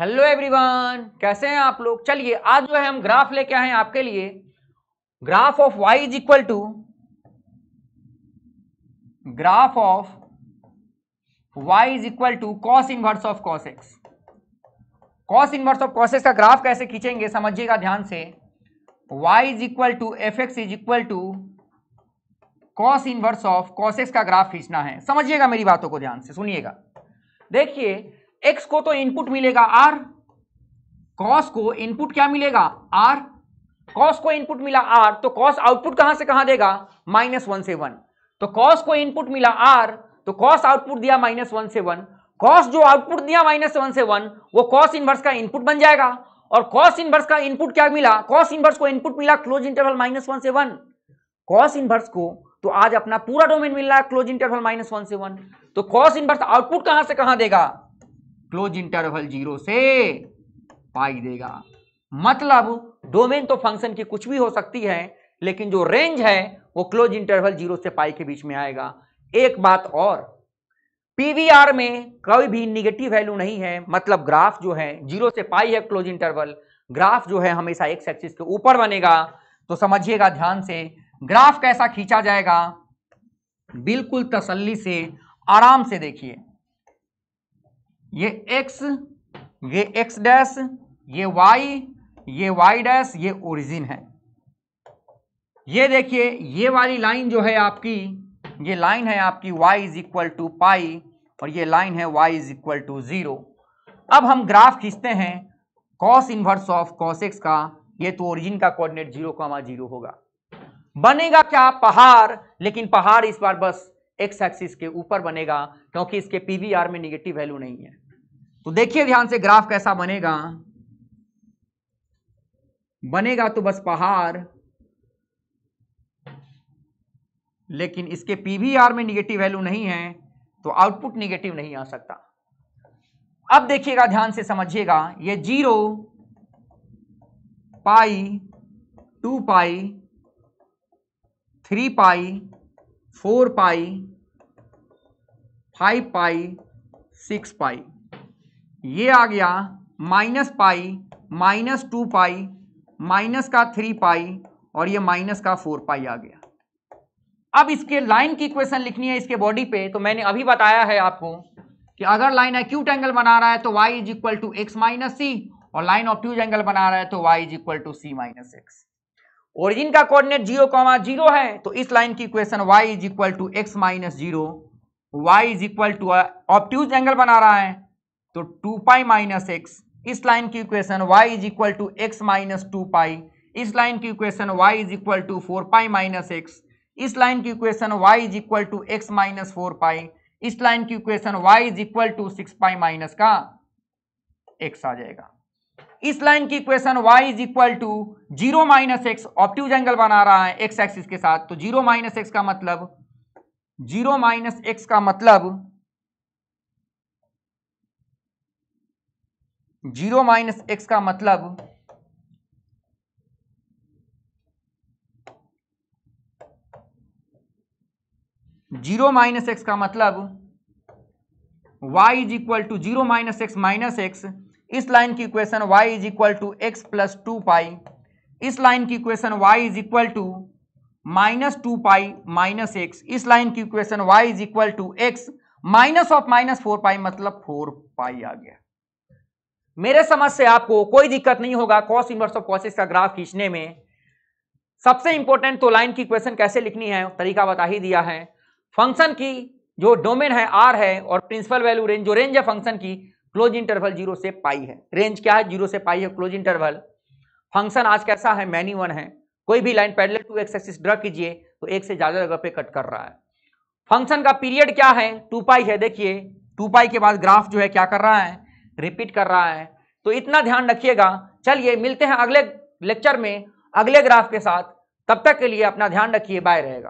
hello everyone कैसे हैं आप लोग चलिए आज जो है हम ग्राफ लेके आए हैं आपके लिए graph of Y is equal to graph of Y is equal to cos inverse of cos X cos inverse of cos X का ग्राफ कैसे खींचेंगे समझिएगा ध्यान से y is equal to F X is equal to cos inverse of cos X का graph खींचना है समझिएगा मेरी बातों को ध्यान से सुनिएगा देखिए एक्स को तो इनपुट मिलेगा आर कॉस को इनपुट क्या मिलेगा आर कॉस को इनपुट मिला आर तो कॉस आउटपुट कहां से कहां देगा माइनस वन से वन तो कॉस को इनपुट मिला आर तो कॉस आउटपुट दिया माइनस वन से वन कॉस जो आउटपुट दिया माइनस वन से वन वो कॉस इनवर्स का इनपुट बन जाएगा और कॉस इनवर्स का इनपुट क्या मिला कॉस इनवर्स को इनपुट मिला क्लोज इंटरवल माइनस वन से वन कॉस इनवर्स को तो आज अपना पूरा डोमेन मिल रहा है क्लोज इंटरवल माइनस वन से वन तो कॉस इनवर्स आउटपुट कहां से कहां देगा क्लोज इंटरवल जीरो से पाई देगा मतलब डोमेन तो फंक्शन की कुछ भी हो सकती है लेकिन जो रेंज है वो क्लोज इंटरवल जीरो से पाई के बीच में आएगा एक बात और पीवीआर में कोई भी निगेटिव वैल्यू नहीं है मतलब ग्राफ जो है जीरो से पाई है क्लोज इंटरवल ग्राफ जो है हमेशा एक सेक्सिस के ऊपर बनेगा तो समझिएगा ध्यान से ग्राफ कैसा खींचा जाएगा बिल्कुल तसल्ली से आराम से देखिए ये एक्स ये एक्स डैश ये वाई ये वाई डैश ये ओरिजिन है ये देखिए ये वाली लाइन जो है आपकी ये लाइन है आपकी y is equal to pi और ये लाइन है y is equal to zero अब हम ग्राफ खींचते हैं cos inverse of cos X का ये तो ओरिजिन का कोऑर्डिनेट जीरो कामा जीरो होगा बनेगा क्या पहाड़ लेकिन पहाड़ इस बार बस एक्स एक्सिस के ऊपर बनेगा क्योंकि इसके पीवीआर में निगेटिव वैल्यू नहीं है तो देखिए ध्यान से ग्राफ कैसा बनेगा बनेगा तो बस पहाड़ लेकिन इसके पीवीआर में निगेटिव वैल्यू नहीं है तो आउटपुट निगेटिव नहीं आ सकता अब देखिएगा ध्यान से समझिएगा ये zero pi two pi three pi four pi five pi six pi ये आ गया minus pi minus two pi minus का थ्री पाई और ये माइनस का फोर पाई आ गया अब इसके लाइन की इक्वेशन लिखनी है इसके बॉडी पे तो मैंने अभी बताया है आपको कि अगर लाइन एक्यूट एंगल बना रहा है तो y is equal to X minus C और लाइन ऑफ ट्यूज एंगल बना रहा है तो y is equal to C minus X origin का कोऑर्डिनेट जीरो कॉमा जीरो है तो इस लाइन की equation y is equal to X minus zero Y is equal to obtuse angle बना रहा है तो टू पाई माइनस एक्स इस लाइन की equation y is equal to X minus two pi इस लाइन की equation y is equal to four pi minus X इस line की equation y is equal to X minus four pi इस line की equation y is equal to six pi minus का x आ जाएगा इस लाइन की equation y is equal to zero minus X obtuse angle बना रहा है एक्स एक्सिस के साथ तो जीरो माइनस एक्स का मतलब जीरो माइनस एक्स का मतलब जीरो माइनस एक्स का मतलब जीरो माइनस एक्स का मतलब y is equal to zero minus X minus X इस लाइन की equation y is equal to X plus two pi इस लाइन की equation y is equal to minus two pi minus X इस line की equation y is equal to X minus of minus four pi मतलब four पाई आ गया मेरे समझ से आपको कोई दिक्कत नहीं होगा कॉस इनवर्स ऑफ कॉसेस का ग्राफ खींचने में सबसे इंपॉर्टेंट तो लाइन की इक्वेशन कैसे लिखनी है तरीका बता ही दिया है फंक्शन की जो डोमेन है आर है और प्रिंसिपल वैल्यू रेंज जो रेंज है फंक्शन की क्लोज इंटरवल जीरो से पाई है रेंज क्या है जीरो से पाई है क्लोज इंटरवल फंक्शन आज कैसा है मैनी वन है कोई भी line parallel to X axis draw कीजिए तो एक से ज्यादा जगह पे कट कर रहा है फंक्शन का पीरियड क्या है टू पाई है देखिए टू पाई के बाद ग्राफ जो है क्या कर रहा है रिपीट कर रहा है तो इतना ध्यान रखिएगा चलिए मिलते हैं अगले लेक्चर में अगले ग्राफ के साथ तब तक के लिए अपना ध्यान रखिए बाय रहेगा